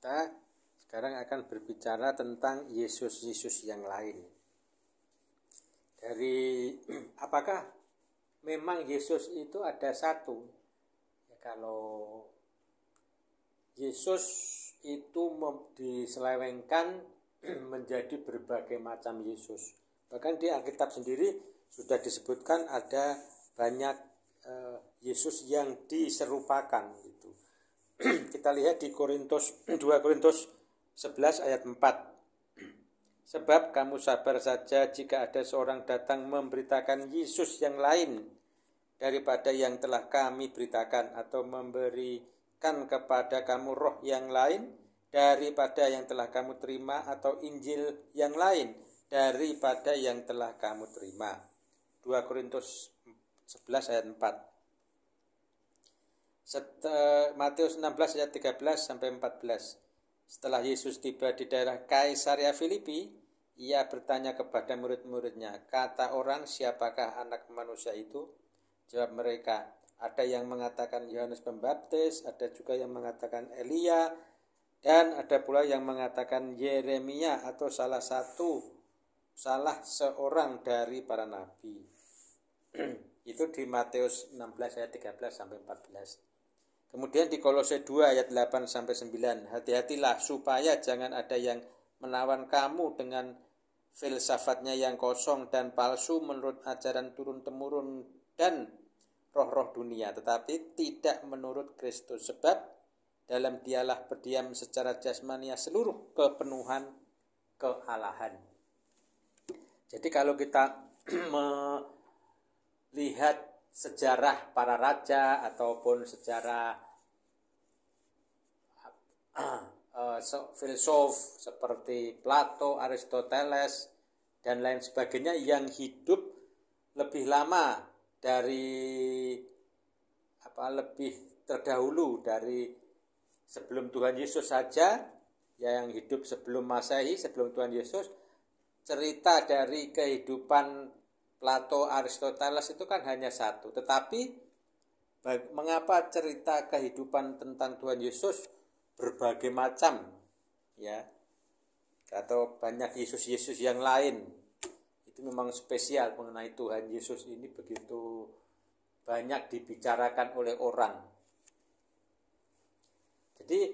Kita sekarang akan berbicara tentang Yesus-Yesus yang lain. Dari apakah memang Yesus itu ada satu? Ya, kalau Yesus itu diselewengkan menjadi berbagai macam Yesus. Bahkan di Alkitab sendiri sudah disebutkan ada banyak eh, Yesus yang diserupakan gitu. kita lihat di Korintus 2 Korintus 11 ayat 4. Sebab kamu sabar saja jika ada seorang datang memberitakan Yesus yang lain daripada yang telah kami beritakan atau memberikan kepada kamu roh yang lain daripada yang telah kamu terima atau Injil yang lain daripada yang telah kamu terima. 2 Korintus 11 ayat 4. Matius 16 ayat 13 sampai 14. Setelah Yesus tiba di daerah Kaisaria Filipi, ia bertanya kepada murid-muridnya, "Kata orang, siapakah anak manusia itu?" Jawab mereka, "Ada yang mengatakan Yohanes Pembaptis, ada juga yang mengatakan Elia, dan ada pula yang mengatakan Yeremia atau salah satu salah seorang dari para nabi." itu di Matius 16 ayat 13 sampai 14. Kemudian di Kolose 2 ayat 8 sampai 9, hati-hatilah supaya jangan ada yang menawan kamu dengan filsafatnya yang kosong dan palsu menurut ajaran turun temurun dan roh-roh dunia, tetapi tidak menurut Kristus sebab dalam dialah berdiam secara jasmania seluruh kepenuhan kealahan. Jadi kalau kita melihat sejarah para raja ataupun sejarah uh, filsuf seperti Plato, Aristoteles dan lain sebagainya yang hidup lebih lama dari apa lebih terdahulu dari sebelum Tuhan Yesus saja ya yang hidup sebelum Masehi, sebelum Tuhan Yesus cerita dari kehidupan Plato Aristoteles itu kan hanya satu tetapi mengapa cerita kehidupan tentang Tuhan Yesus berbagai macam ya atau banyak Yesus-Yesus yang lain itu memang spesial mengenai Tuhan Yesus ini begitu banyak dibicarakan oleh orang jadi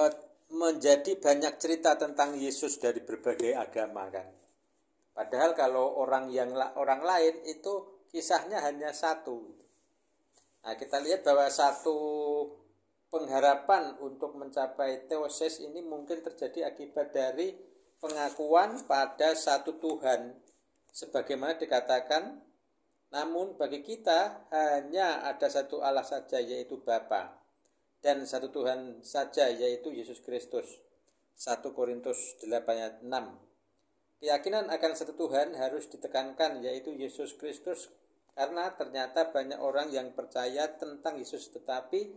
eh, menjadi banyak cerita tentang Yesus dari berbagai agama kan Padahal kalau orang yang orang lain itu kisahnya hanya satu. Nah, kita lihat bahwa satu pengharapan untuk mencapai teosis ini mungkin terjadi akibat dari pengakuan pada satu Tuhan sebagaimana dikatakan namun bagi kita hanya ada satu Allah saja yaitu Bapa dan satu Tuhan saja yaitu Yesus Kristus. 1 Korintus 8 ayat 6 Keyakinan akan satu Tuhan harus ditekankan yaitu Yesus Kristus karena ternyata banyak orang yang percaya tentang Yesus tetapi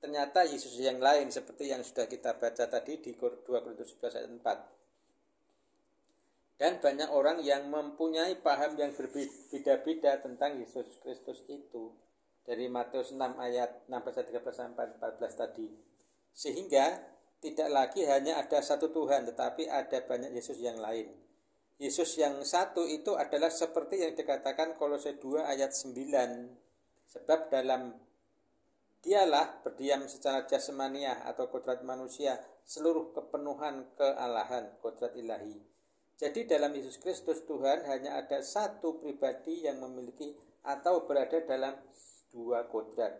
ternyata Yesus yang lain seperti yang sudah kita baca tadi di 2 Korintus 11 ayat 4. Dan banyak orang yang mempunyai paham yang berbeda-beda tentang Yesus Kristus itu dari Matius 6 ayat 16 13 sampai 14 tadi. Sehingga tidak lagi hanya ada satu Tuhan tetapi ada banyak Yesus yang lain. Yesus yang satu itu adalah seperti yang dikatakan Kolose 2 ayat 9. Sebab dalam dialah berdiam secara jasmania atau kodrat manusia seluruh kepenuhan kealahan, kodrat ilahi. Jadi dalam Yesus Kristus Tuhan hanya ada satu pribadi yang memiliki atau berada dalam dua kodrat,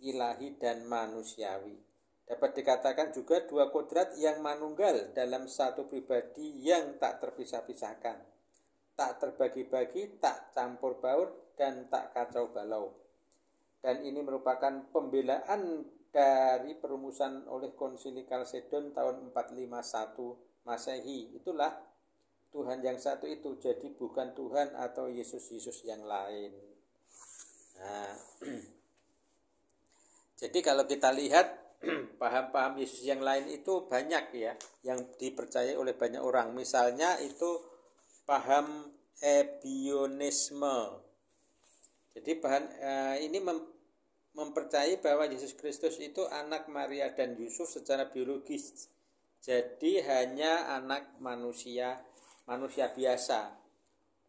ilahi dan manusiawi. Dapat dikatakan juga dua kodrat yang manunggal dalam satu pribadi yang tak terpisah-pisahkan, tak terbagi-bagi, tak campur baur, dan tak kacau balau. Dan ini merupakan pembelaan dari perumusan oleh konsili Kalsedon tahun 451 Masehi. Itulah Tuhan yang satu itu, jadi bukan Tuhan atau Yesus-Yesus yang lain. Nah, jadi kalau kita lihat paham-paham Yesus yang lain itu banyak ya yang dipercaya oleh banyak orang. Misalnya itu paham ebionisme. Jadi bahan eh, ini mem, mempercayai bahwa Yesus Kristus itu anak Maria dan Yusuf secara biologis. Jadi hanya anak manusia manusia biasa,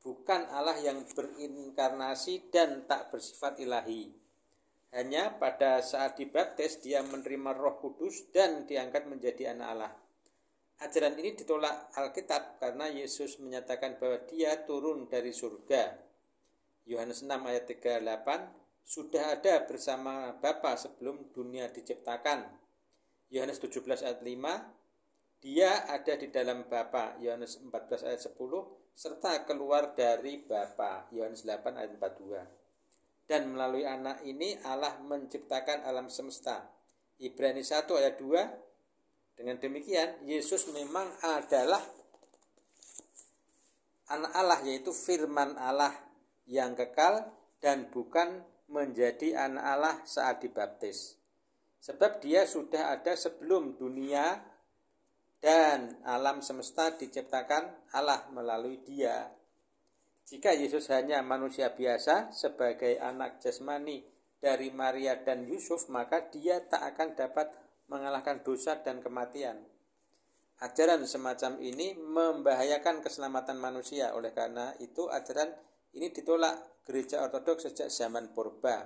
bukan Allah yang berinkarnasi dan tak bersifat ilahi. Hanya pada saat dibaptis dia menerima roh kudus dan diangkat menjadi anak Allah. Ajaran ini ditolak Alkitab karena Yesus menyatakan bahwa dia turun dari surga. Yohanes 6 ayat 38 sudah ada bersama Bapa sebelum dunia diciptakan. Yohanes 17 ayat 5 dia ada di dalam Bapa. Yohanes 14 ayat 10 serta keluar dari Bapa. Yohanes 8 ayat 42 dan melalui anak ini Allah menciptakan alam semesta. Ibrani 1 ayat 2 dengan demikian Yesus memang adalah anak Allah yaitu firman Allah yang kekal dan bukan menjadi anak Allah saat dibaptis. Sebab dia sudah ada sebelum dunia dan alam semesta diciptakan Allah melalui dia. Jika Yesus hanya manusia biasa sebagai anak jasmani dari Maria dan Yusuf, maka dia tak akan dapat mengalahkan dosa dan kematian. Ajaran semacam ini membahayakan keselamatan manusia. Oleh karena itu, ajaran ini ditolak gereja ortodoks sejak zaman purba.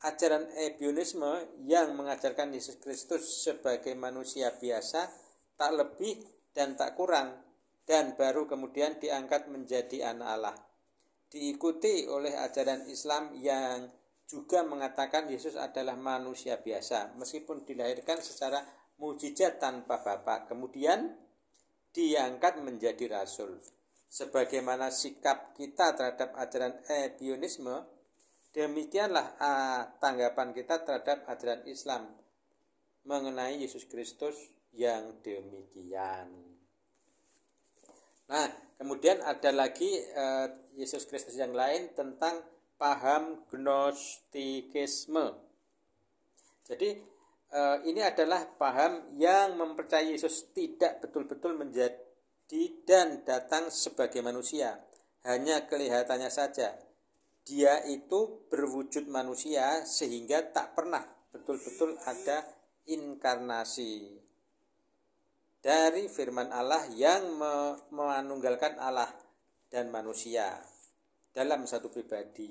Ajaran ebionisme yang mengajarkan Yesus Kristus sebagai manusia biasa tak lebih dan tak kurang dan baru kemudian diangkat menjadi anak Allah. Diikuti oleh ajaran Islam yang juga mengatakan Yesus adalah manusia biasa meskipun dilahirkan secara mujizat tanpa bapa. Kemudian diangkat menjadi rasul. Sebagaimana sikap kita terhadap ajaran ebionisme, demikianlah ah, tanggapan kita terhadap ajaran Islam mengenai Yesus Kristus yang demikian. Nah, kemudian ada lagi uh, Yesus Kristus yang lain tentang paham gnostikisme. Jadi uh, ini adalah paham yang mempercayai Yesus tidak betul-betul menjadi dan datang sebagai manusia, hanya kelihatannya saja. Dia itu berwujud manusia sehingga tak pernah betul-betul ada inkarnasi dari firman Allah yang menunggalkan Allah dan manusia dalam satu pribadi.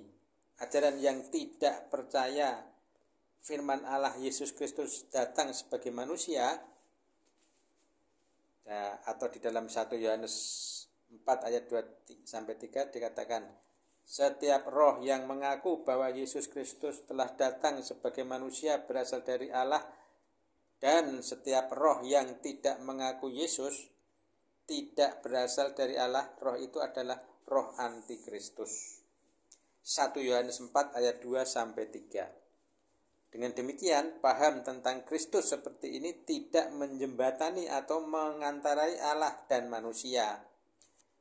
Ajaran yang tidak percaya firman Allah Yesus Kristus datang sebagai manusia ya, atau di dalam 1 Yohanes 4 ayat 2 sampai 3 dikatakan setiap roh yang mengaku bahwa Yesus Kristus telah datang sebagai manusia berasal dari Allah dan setiap roh yang tidak mengaku Yesus tidak berasal dari Allah, roh itu adalah roh antikristus. 1 Yohanes 4 ayat 2 sampai 3. Dengan demikian, paham tentang Kristus seperti ini tidak menjembatani atau mengantarai Allah dan manusia.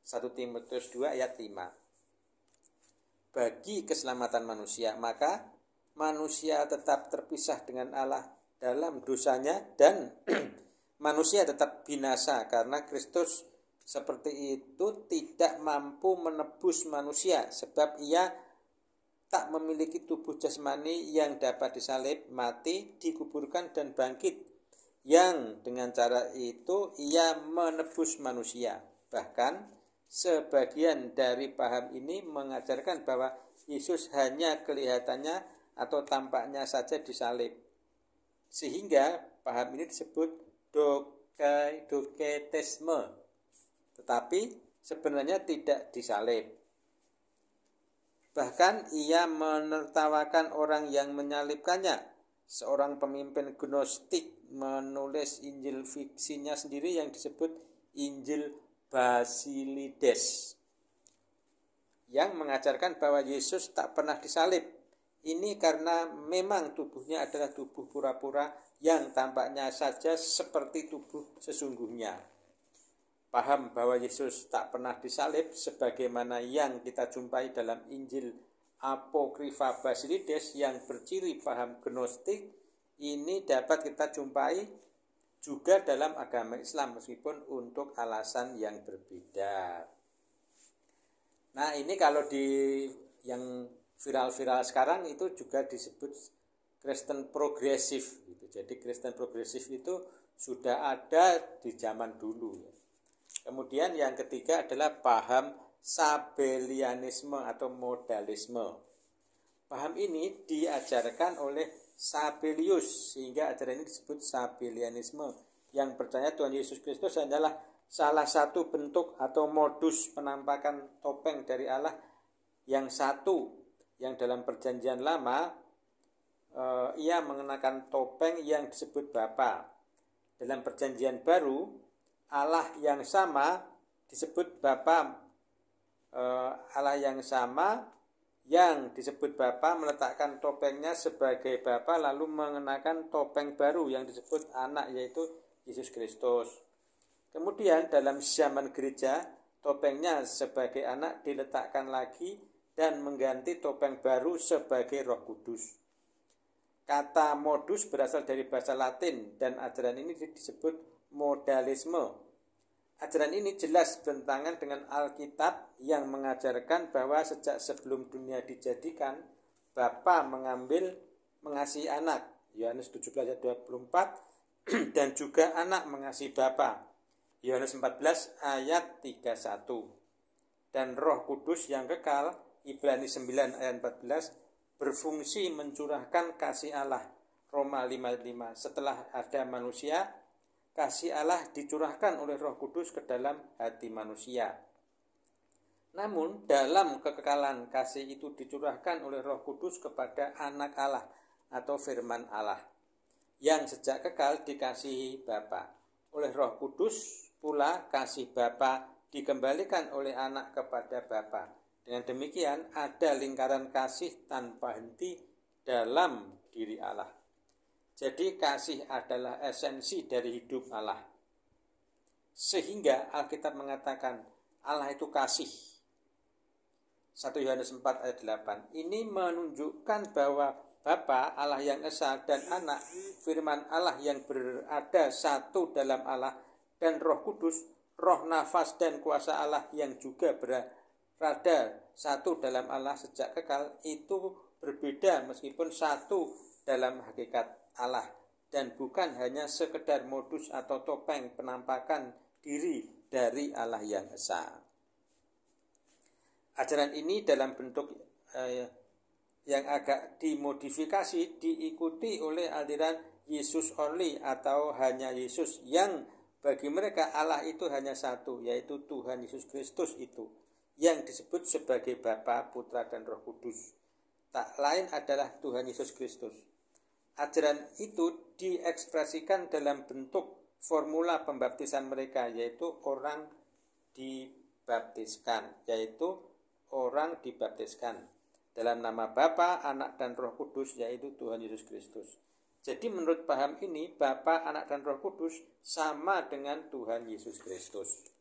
1 Timotius 2 ayat 5. Bagi keselamatan manusia, maka manusia tetap terpisah dengan Allah dalam dosanya dan manusia tetap binasa karena Kristus seperti itu tidak mampu menebus manusia sebab ia tak memiliki tubuh jasmani yang dapat disalib, mati, dikuburkan dan bangkit yang dengan cara itu ia menebus manusia. Bahkan sebagian dari paham ini mengajarkan bahwa Yesus hanya kelihatannya atau tampaknya saja disalib sehingga paham ini disebut doke, doketisme. Tetapi sebenarnya tidak disalib. Bahkan ia menertawakan orang yang menyalibkannya. Seorang pemimpin gnostik menulis Injil fiksinya sendiri yang disebut Injil Basilides yang mengajarkan bahwa Yesus tak pernah disalib ini karena memang tubuhnya adalah tubuh pura-pura yang tampaknya saja seperti tubuh sesungguhnya. Paham bahwa Yesus tak pernah disalib sebagaimana yang kita jumpai dalam Injil Apokrifa Basilides yang berciri paham gnostik ini dapat kita jumpai juga dalam agama Islam meskipun untuk alasan yang berbeda. Nah ini kalau di yang viral-viral sekarang itu juga disebut Kristen progresif gitu. Jadi Kristen progresif itu sudah ada di zaman dulu. Kemudian yang ketiga adalah paham sabelianisme atau modalisme. Paham ini diajarkan oleh Sabelius sehingga ajaran ini disebut sabelianisme yang percaya Tuhan Yesus Kristus adalah salah satu bentuk atau modus penampakan topeng dari Allah yang satu yang dalam perjanjian lama eh, ia mengenakan topeng yang disebut Bapa. Dalam perjanjian baru Allah yang sama disebut Bapa eh, Allah yang sama yang disebut Bapa meletakkan topengnya sebagai Bapa lalu mengenakan topeng baru yang disebut anak yaitu Yesus Kristus. Kemudian dalam zaman gereja topengnya sebagai anak diletakkan lagi dan mengganti topeng baru sebagai Roh Kudus. Kata modus berasal dari bahasa Latin dan ajaran ini disebut modalisme. Ajaran ini jelas bentangan dengan Alkitab yang mengajarkan bahwa sejak sebelum dunia dijadikan, Bapa mengambil mengasihi anak, Yohanes 17 ayat 24, dan juga anak mengasihi Bapa, Yohanes 14 ayat 31. Dan roh kudus yang kekal, Ibrani 9 ayat 14 berfungsi mencurahkan kasih Allah. Roma 55 setelah ada manusia kasih Allah dicurahkan oleh Roh Kudus ke dalam hati manusia. Namun dalam kekekalan kasih itu dicurahkan oleh Roh Kudus kepada anak Allah atau firman Allah yang sejak kekal dikasihi Bapa. Oleh Roh Kudus pula kasih Bapa dikembalikan oleh anak kepada Bapa dengan demikian, ada lingkaran kasih tanpa henti dalam diri Allah. Jadi, kasih adalah esensi dari hidup Allah. Sehingga Alkitab mengatakan Allah itu kasih. 1 Yohanes 4 ayat 8. Ini menunjukkan bahwa Bapa Allah yang Esa dan Anak, firman Allah yang berada satu dalam Allah dan Roh Kudus, roh nafas dan kuasa Allah yang juga berada rada satu dalam Allah sejak kekal itu berbeda meskipun satu dalam hakikat Allah dan bukan hanya sekedar modus atau topeng penampakan diri dari Allah yang esa. Ajaran ini dalam bentuk eh, yang agak dimodifikasi diikuti oleh aliran Yesus only atau hanya Yesus yang bagi mereka Allah itu hanya satu yaitu Tuhan Yesus Kristus itu yang disebut sebagai Bapa, Putra, dan Roh Kudus. Tak lain adalah Tuhan Yesus Kristus. Ajaran itu diekspresikan dalam bentuk formula pembaptisan mereka, yaitu orang dibaptiskan, yaitu orang dibaptiskan dalam nama Bapa, Anak, dan Roh Kudus, yaitu Tuhan Yesus Kristus. Jadi menurut paham ini, Bapa, Anak, dan Roh Kudus sama dengan Tuhan Yesus Kristus.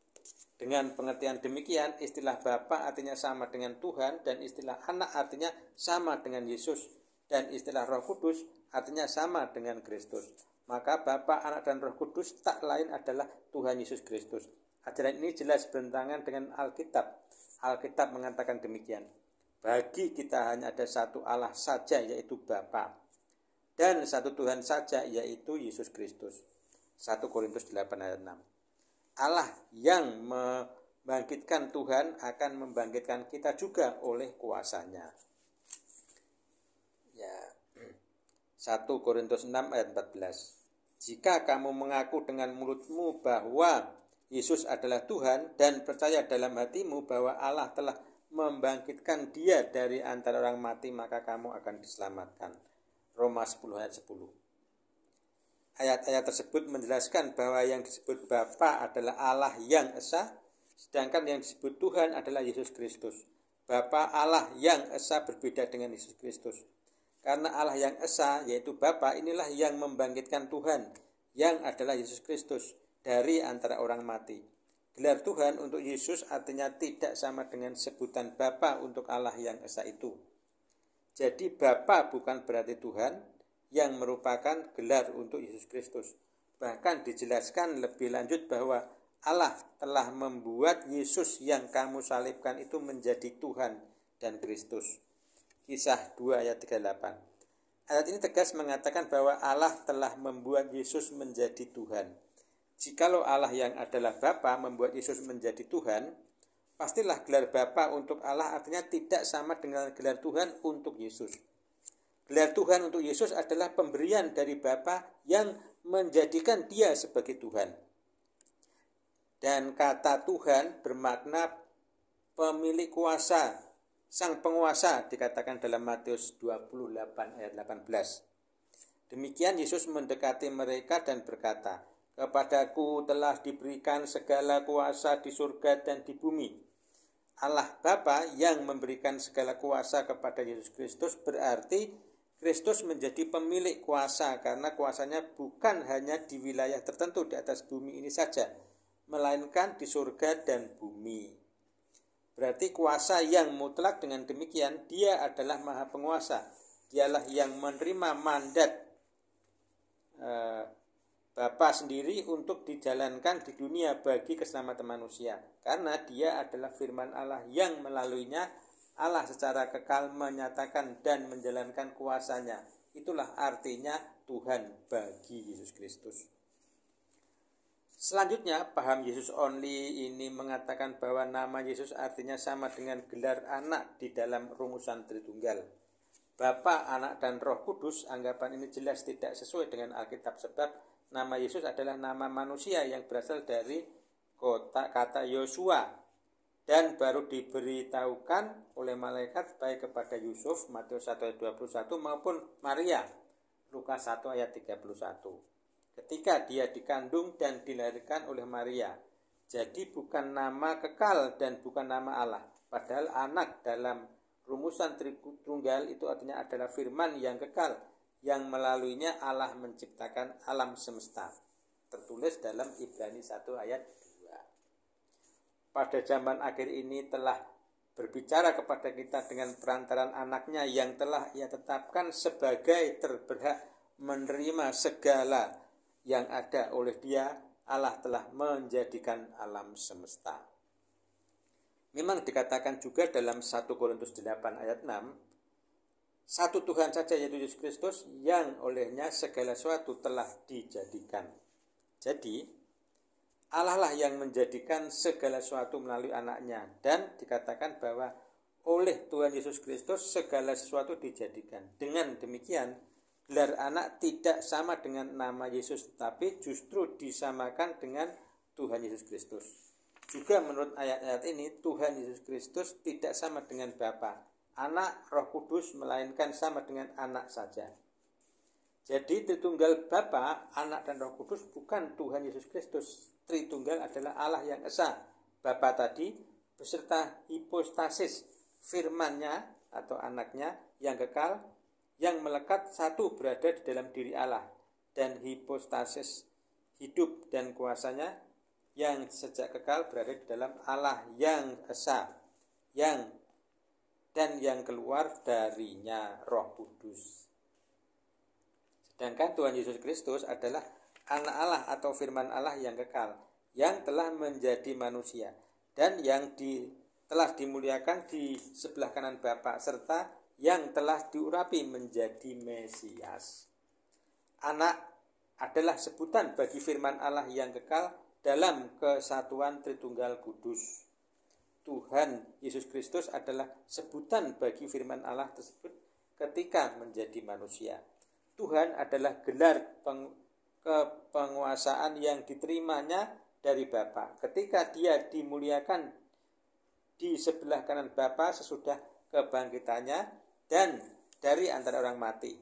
Dengan pengertian demikian, istilah Bapa artinya sama dengan Tuhan dan istilah Anak artinya sama dengan Yesus dan istilah Roh Kudus artinya sama dengan Kristus. Maka Bapa, Anak dan Roh Kudus tak lain adalah Tuhan Yesus Kristus. Ajaran ini jelas bertentangan dengan Alkitab. Alkitab mengatakan demikian. Bagi kita hanya ada satu Allah saja yaitu Bapa dan satu Tuhan saja yaitu Yesus Kristus. 1 Korintus 8 ayat 6. Allah yang membangkitkan Tuhan akan membangkitkan kita juga oleh kuasanya. Ya. 1 Korintus 6 ayat 14. Jika kamu mengaku dengan mulutmu bahwa Yesus adalah Tuhan dan percaya dalam hatimu bahwa Allah telah membangkitkan dia dari antara orang mati maka kamu akan diselamatkan. Roma 10 ayat 10. Ayat-ayat tersebut menjelaskan bahwa yang disebut Bapa adalah Allah yang Esa, sedangkan yang disebut Tuhan adalah Yesus Kristus. Bapa Allah yang Esa berbeda dengan Yesus Kristus. Karena Allah yang Esa, yaitu Bapa, inilah yang membangkitkan Tuhan, yang adalah Yesus Kristus, dari antara orang mati. Gelar Tuhan untuk Yesus artinya tidak sama dengan sebutan Bapa untuk Allah yang Esa itu. Jadi Bapa bukan berarti Tuhan, yang merupakan gelar untuk Yesus Kristus. Bahkan dijelaskan lebih lanjut bahwa Allah telah membuat Yesus yang kamu salibkan itu menjadi Tuhan dan Kristus. Kisah 2 ayat 38. Ayat ini tegas mengatakan bahwa Allah telah membuat Yesus menjadi Tuhan. Jikalau Allah yang adalah Bapa membuat Yesus menjadi Tuhan, pastilah gelar Bapa untuk Allah artinya tidak sama dengan gelar Tuhan untuk Yesus. Gelar Tuhan untuk Yesus adalah pemberian dari Bapa yang menjadikan dia sebagai Tuhan. Dan kata Tuhan bermakna pemilik kuasa, sang penguasa dikatakan dalam Matius 28 ayat 18. Demikian Yesus mendekati mereka dan berkata, Kepadaku telah diberikan segala kuasa di surga dan di bumi. Allah Bapa yang memberikan segala kuasa kepada Yesus Kristus berarti Kristus menjadi pemilik kuasa karena kuasanya bukan hanya di wilayah tertentu di atas bumi ini saja, melainkan di surga dan bumi. Berarti kuasa yang mutlak dengan demikian dia adalah maha penguasa. Dialah yang menerima mandat e, Bapa sendiri untuk dijalankan di dunia bagi keselamatan manusia. Karena dia adalah firman Allah yang melaluinya Allah secara kekal menyatakan dan menjalankan kuasanya. Itulah artinya Tuhan bagi Yesus Kristus. Selanjutnya, paham Yesus Only ini mengatakan bahwa nama Yesus artinya sama dengan gelar anak di dalam rumusan Tritunggal. Bapa, anak, dan roh kudus, anggapan ini jelas tidak sesuai dengan Alkitab sebab nama Yesus adalah nama manusia yang berasal dari kota kata Yosua dan baru diberitahukan oleh malaikat baik kepada Yusuf Matius 1 ayat 21 maupun Maria Lukas 1 ayat 31 ketika dia dikandung dan dilahirkan oleh Maria jadi bukan nama kekal dan bukan nama Allah padahal anak dalam rumusan tunggal itu artinya adalah firman yang kekal yang melaluinya Allah menciptakan alam semesta tertulis dalam Ibrani 1 ayat pada zaman akhir ini telah berbicara kepada kita dengan perantaran anaknya yang telah ia tetapkan sebagai terberhak menerima segala yang ada oleh dia Allah telah menjadikan alam semesta. Memang dikatakan juga dalam 1 Korintus 8 ayat 6 satu Tuhan saja yaitu Yesus Kristus yang olehnya segala sesuatu telah dijadikan. Jadi Allah lah yang menjadikan segala sesuatu melalui anaknya dan dikatakan bahwa oleh Tuhan Yesus Kristus segala sesuatu dijadikan. Dengan demikian, gelar anak tidak sama dengan nama Yesus tapi justru disamakan dengan Tuhan Yesus Kristus. Juga menurut ayat-ayat ini Tuhan Yesus Kristus tidak sama dengan Bapa, Anak Roh Kudus melainkan sama dengan anak saja. Jadi Tritunggal Bapa, Anak dan Roh Kudus bukan Tuhan Yesus Kristus. Tritunggal adalah Allah yang esa. Bapa tadi beserta hipostasis firmannya atau anaknya yang kekal yang melekat satu berada di dalam diri Allah dan hipostasis hidup dan kuasanya yang sejak kekal berada di dalam Allah yang esa yang dan yang keluar darinya Roh Kudus. Sedangkan Tuhan Yesus Kristus adalah anak Allah atau firman Allah yang kekal, yang telah menjadi manusia dan yang di, telah dimuliakan di sebelah kanan Bapa serta yang telah diurapi menjadi Mesias. Anak adalah sebutan bagi firman Allah yang kekal dalam kesatuan Tritunggal Kudus. Tuhan Yesus Kristus adalah sebutan bagi firman Allah tersebut ketika menjadi manusia. Tuhan adalah gelar peng, kepenguasaan yang diterimanya dari Bapa. Ketika dia dimuliakan di sebelah kanan Bapa sesudah kebangkitannya dan dari antara orang mati.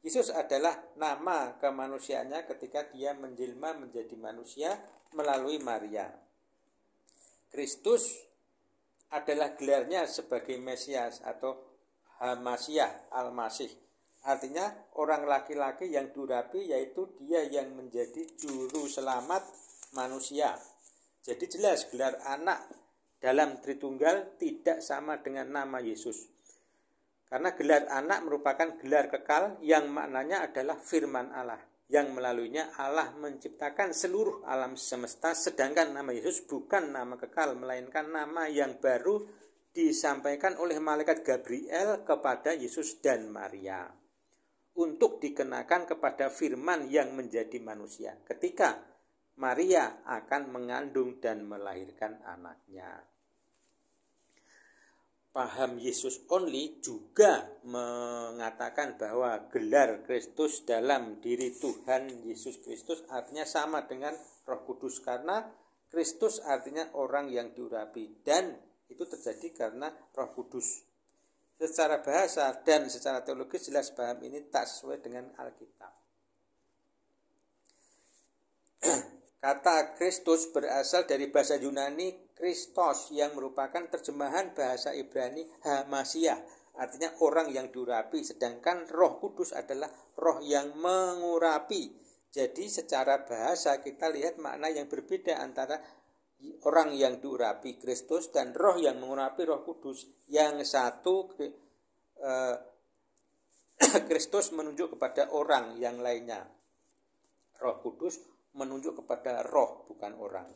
Yesus adalah nama kemanusiaannya ketika dia menjelma menjadi manusia melalui Maria. Kristus adalah gelarnya sebagai Mesias atau Hamasiah, Al-Masih Artinya orang laki-laki yang durapi yaitu dia yang menjadi juru selamat manusia. Jadi jelas gelar anak dalam Tritunggal tidak sama dengan nama Yesus. Karena gelar anak merupakan gelar kekal yang maknanya adalah firman Allah. Yang melaluinya Allah menciptakan seluruh alam semesta sedangkan nama Yesus bukan nama kekal melainkan nama yang baru disampaikan oleh malaikat Gabriel kepada Yesus dan Maria untuk dikenakan kepada firman yang menjadi manusia ketika Maria akan mengandung dan melahirkan anaknya. Paham Yesus Only juga mengatakan bahwa gelar Kristus dalam diri Tuhan Yesus Kristus artinya sama dengan Roh Kudus karena Kristus artinya orang yang diurapi dan itu terjadi karena Roh Kudus secara bahasa dan secara teologis jelas paham ini tak sesuai dengan Alkitab. Kata Kristus berasal dari bahasa Yunani Kristos yang merupakan terjemahan bahasa Ibrani Hamasia, artinya orang yang diurapi, sedangkan Roh Kudus adalah roh yang mengurapi. Jadi secara bahasa kita lihat makna yang berbeda antara orang yang diurapi Kristus dan roh yang mengurapi Roh Kudus. Yang satu eh, Kristus menunjuk kepada orang yang lainnya. Roh Kudus menunjuk kepada roh bukan orang.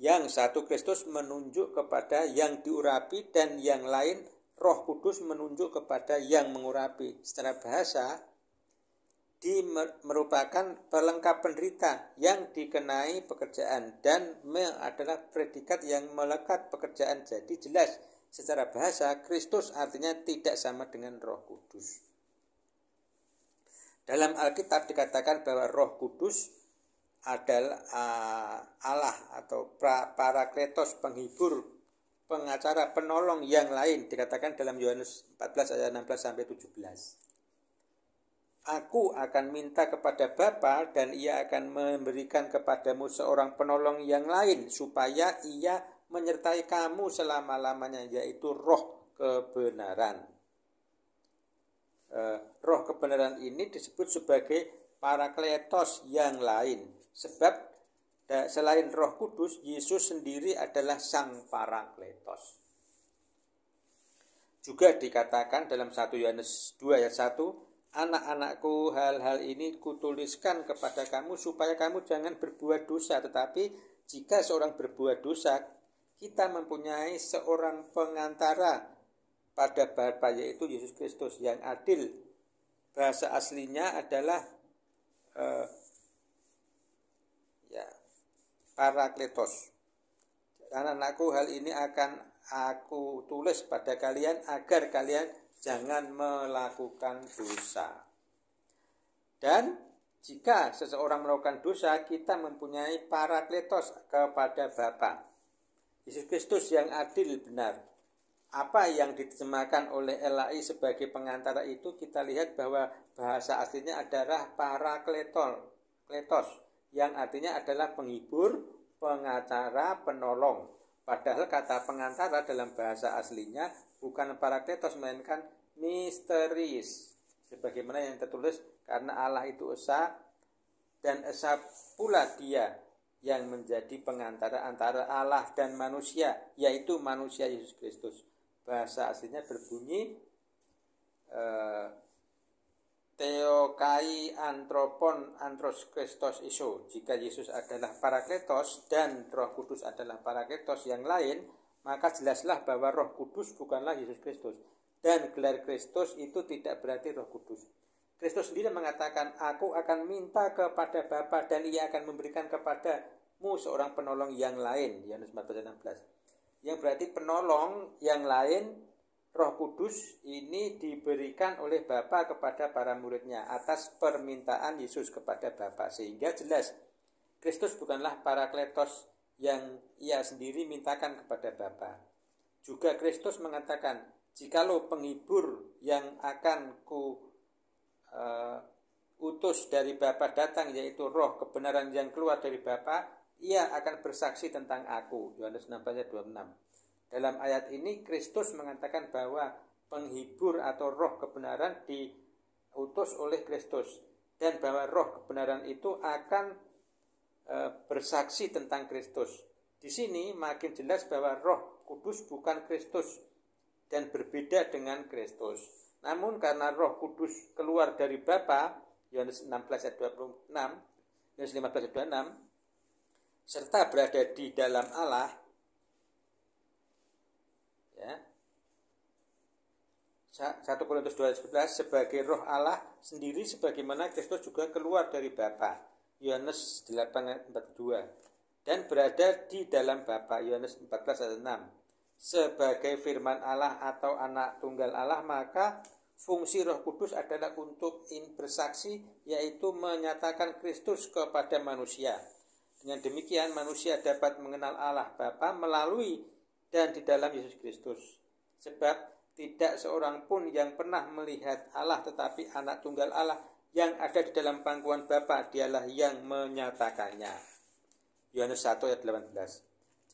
Yang satu Kristus menunjuk kepada yang diurapi dan yang lain Roh Kudus menunjuk kepada yang mengurapi. Secara bahasa di merupakan pelengkap penderita yang dikenai pekerjaan dan me adalah predikat yang melekat pekerjaan jadi jelas secara bahasa Kristus artinya tidak sama dengan Roh Kudus. Dalam Alkitab dikatakan bahwa Roh Kudus adalah Allah atau pra, kretos penghibur pengacara penolong yang lain dikatakan dalam Yohanes 14 ayat 16 sampai 17. Aku akan minta kepada Bapa dan ia akan memberikan kepadamu seorang penolong yang lain supaya ia menyertai kamu selama-lamanya yaitu roh kebenaran. Eh, roh kebenaran ini disebut sebagai parakletos yang lain sebab selain roh kudus Yesus sendiri adalah sang parakletos. Juga dikatakan dalam 1 Yohanes 2 ayat 1 anak-anakku hal-hal ini kutuliskan kepada kamu supaya kamu jangan berbuat dosa tetapi jika seorang berbuat dosa kita mempunyai seorang pengantara pada Bapa yaitu Yesus Kristus yang adil bahasa aslinya adalah eh, ya parakletos anak-anakku hal ini akan aku tulis pada kalian agar kalian jangan melakukan dosa. Dan jika seseorang melakukan dosa, kita mempunyai parakletos kepada Bapa. Yesus Kristus yang adil benar. Apa yang diterjemahkan oleh LAI sebagai pengantara itu kita lihat bahwa bahasa aslinya adalah parakletol kletos, yang artinya adalah penghibur, pengacara, penolong. Padahal kata pengantara dalam bahasa aslinya bukan parakletos melainkan misteris. Sebagaimana yang tertulis karena Allah itu esa dan esa pula dia yang menjadi pengantara antara Allah dan manusia, yaitu manusia Yesus Kristus. Bahasa aslinya berbunyi eh, Teokai antropon antros Kristos iso. Jika Yesus adalah parakletos dan roh kudus adalah parakletos yang lain, maka jelaslah bahwa roh kudus bukanlah Yesus Kristus. Dan gelar Kristus itu tidak berarti roh kudus. Kristus sendiri mengatakan, aku akan minta kepada Bapa dan ia akan memberikan kepadamu seorang penolong yang lain. Yohanes 14, Yang berarti penolong yang lain Roh Kudus ini diberikan oleh Bapa kepada para muridnya atas permintaan Yesus kepada Bapa sehingga jelas Kristus bukanlah para kletos yang ia sendiri mintakan kepada Bapa. Juga Kristus mengatakan, "Jikalau penghibur yang akan ku uh, utus dari Bapa datang yaitu roh kebenaran yang keluar dari Bapa, ia akan bersaksi tentang aku." Yohanes 16:26. 26. Dalam ayat ini Kristus mengatakan bahwa penghibur atau roh kebenaran diutus oleh Kristus dan bahwa roh kebenaran itu akan e, bersaksi tentang Kristus. Di sini makin jelas bahwa roh kudus bukan Kristus dan berbeda dengan Kristus. Namun karena roh kudus keluar dari Bapa, Yohanes 16 ayat 26, Yohanes 15 ayat 26, serta berada di dalam Allah, ya. 1 Korintus 2:11 sebagai roh Allah sendiri sebagaimana Kristus juga keluar dari Bapa. Yohanes 8:42 dan berada di dalam Bapa Yohanes 14:6. Sebagai firman Allah atau anak tunggal Allah maka fungsi Roh Kudus adalah untuk in bersaksi yaitu menyatakan Kristus kepada manusia. Dengan demikian manusia dapat mengenal Allah Bapa melalui dan di dalam Yesus Kristus. Sebab tidak seorang pun yang pernah melihat Allah tetapi anak tunggal Allah yang ada di dalam pangkuan Bapa dialah yang menyatakannya. Yohanes 1 ayat 18.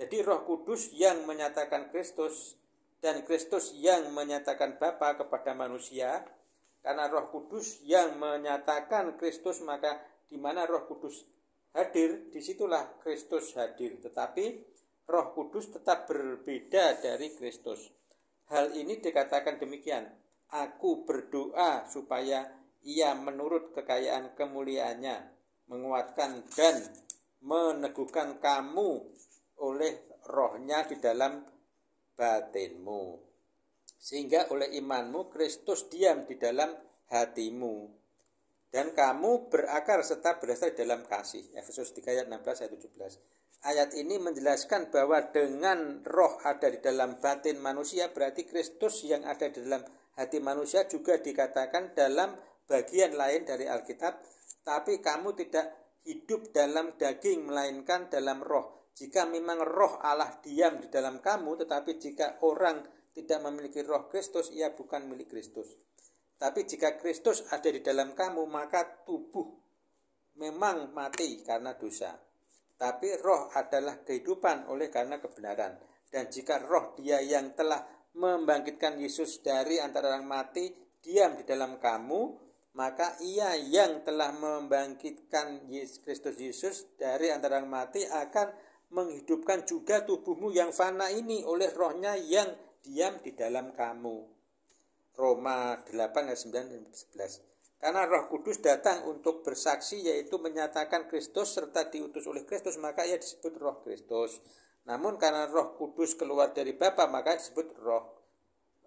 Jadi Roh Kudus yang menyatakan Kristus dan Kristus yang menyatakan Bapa kepada manusia karena Roh Kudus yang menyatakan Kristus maka di mana Roh Kudus hadir disitulah Kristus hadir tetapi Roh Kudus tetap berbeda dari Kristus. Hal ini dikatakan demikian. Aku berdoa supaya ia menurut kekayaan kemuliaannya menguatkan dan meneguhkan kamu oleh rohnya di dalam batinmu. Sehingga oleh imanmu Kristus diam di dalam hatimu. Dan kamu berakar serta berasal dalam kasih. Efesus 3 ayat 16 ayat 17. Ayat ini menjelaskan bahwa dengan roh ada di dalam batin manusia berarti Kristus yang ada di dalam hati manusia juga dikatakan dalam bagian lain dari Alkitab, tapi kamu tidak hidup dalam daging melainkan dalam roh. Jika memang roh Allah diam di dalam kamu, tetapi jika orang tidak memiliki roh Kristus, ia bukan milik Kristus. Tapi jika Kristus ada di dalam kamu, maka tubuh memang mati karena dosa tapi roh adalah kehidupan oleh karena kebenaran. Dan jika roh dia yang telah membangkitkan Yesus dari antara orang mati diam di dalam kamu, maka ia yang telah membangkitkan Yesus Kristus Yesus dari antara orang mati akan menghidupkan juga tubuhmu yang fana ini oleh rohnya yang diam di dalam kamu. Roma 8 ayat 9 dan 11. Karena Roh Kudus datang untuk bersaksi yaitu menyatakan Kristus serta diutus oleh Kristus maka ia disebut Roh Kristus. Namun karena Roh Kudus keluar dari Bapa maka disebut Roh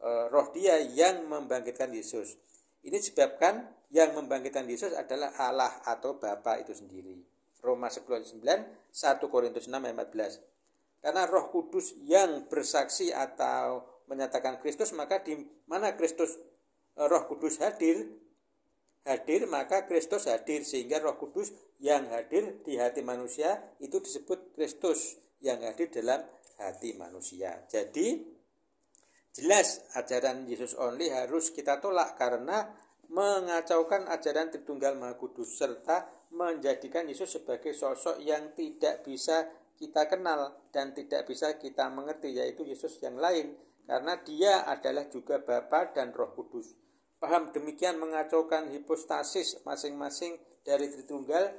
e, Roh Dia yang membangkitkan Yesus. Ini disebabkan yang membangkitkan Yesus adalah Allah atau Bapa itu sendiri. Roma 10:9, 1 Korintus 6 ayat 14. Karena Roh Kudus yang bersaksi atau menyatakan Kristus maka di mana Kristus e, Roh Kudus hadir hadir maka Kristus hadir sehingga Roh Kudus yang hadir di hati manusia itu disebut Kristus yang hadir dalam hati manusia. Jadi jelas ajaran Yesus only harus kita tolak karena mengacaukan ajaran Tritunggal Maha Kudus serta menjadikan Yesus sebagai sosok yang tidak bisa kita kenal dan tidak bisa kita mengerti yaitu Yesus yang lain karena dia adalah juga Bapa dan Roh Kudus. Paham demikian mengacaukan hipostasis masing-masing dari Tritunggal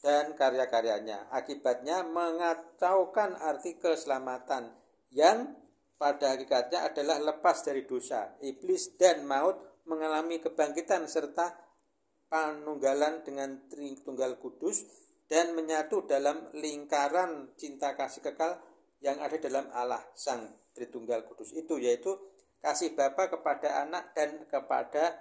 dan karya-karyanya. Akibatnya mengacaukan arti keselamatan yang pada hakikatnya adalah lepas dari dosa. Iblis dan maut mengalami kebangkitan serta panunggalan dengan Tritunggal Kudus dan menyatu dalam lingkaran cinta kasih kekal yang ada dalam Allah Sang Tritunggal Kudus itu yaitu kasih Bapa kepada anak dan kepada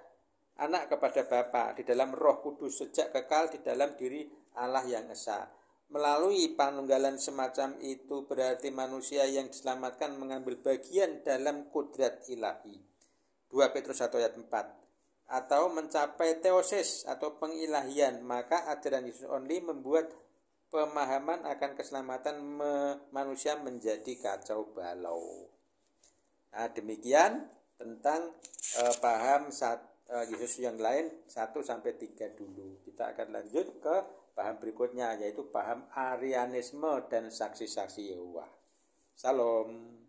anak kepada Bapa di dalam Roh Kudus sejak kekal di dalam diri Allah yang esa. Melalui panunggalan semacam itu berarti manusia yang diselamatkan mengambil bagian dalam kudrat ilahi. 2 Petrus 1 ayat 4 atau mencapai teosis atau pengilahian, maka ajaran Yesus Only membuat pemahaman akan keselamatan manusia menjadi kacau balau. Nah, demikian tentang uh, paham saat uh, Yesus yang lain 1 sampai 3 dulu. Kita akan lanjut ke paham berikutnya yaitu paham Arianisme dan saksi-saksi Yehuwa Salam.